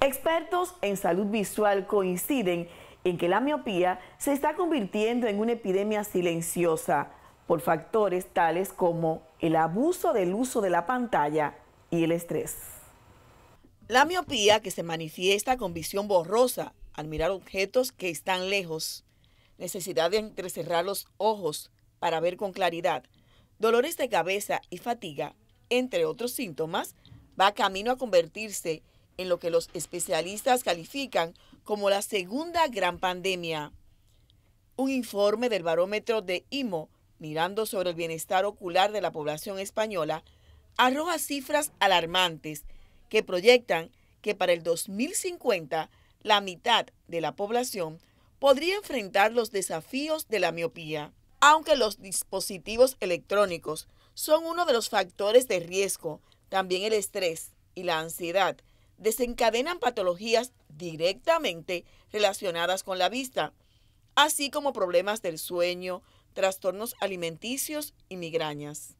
Expertos en salud visual coinciden en que la miopía se está convirtiendo en una epidemia silenciosa por factores tales como el abuso del uso de la pantalla y el estrés. La miopía que se manifiesta con visión borrosa al mirar objetos que están lejos, necesidad de entrecerrar los ojos para ver con claridad, dolores de cabeza y fatiga, entre otros síntomas, va camino a convertirse en en lo que los especialistas califican como la segunda gran pandemia. Un informe del barómetro de IMO, mirando sobre el bienestar ocular de la población española, arroja cifras alarmantes que proyectan que para el 2050 la mitad de la población podría enfrentar los desafíos de la miopía. Aunque los dispositivos electrónicos son uno de los factores de riesgo, también el estrés y la ansiedad desencadenan patologías directamente relacionadas con la vista, así como problemas del sueño, trastornos alimenticios y migrañas.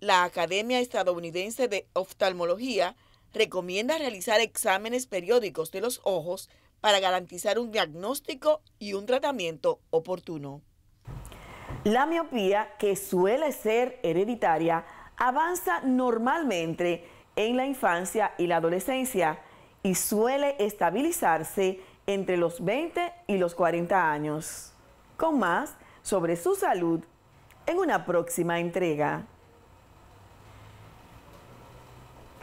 La Academia Estadounidense de Oftalmología recomienda realizar exámenes periódicos de los ojos para garantizar un diagnóstico y un tratamiento oportuno. La miopía, que suele ser hereditaria, avanza normalmente en la infancia y la adolescencia y suele estabilizarse entre los 20 y los 40 años. Con más sobre su salud en una próxima entrega.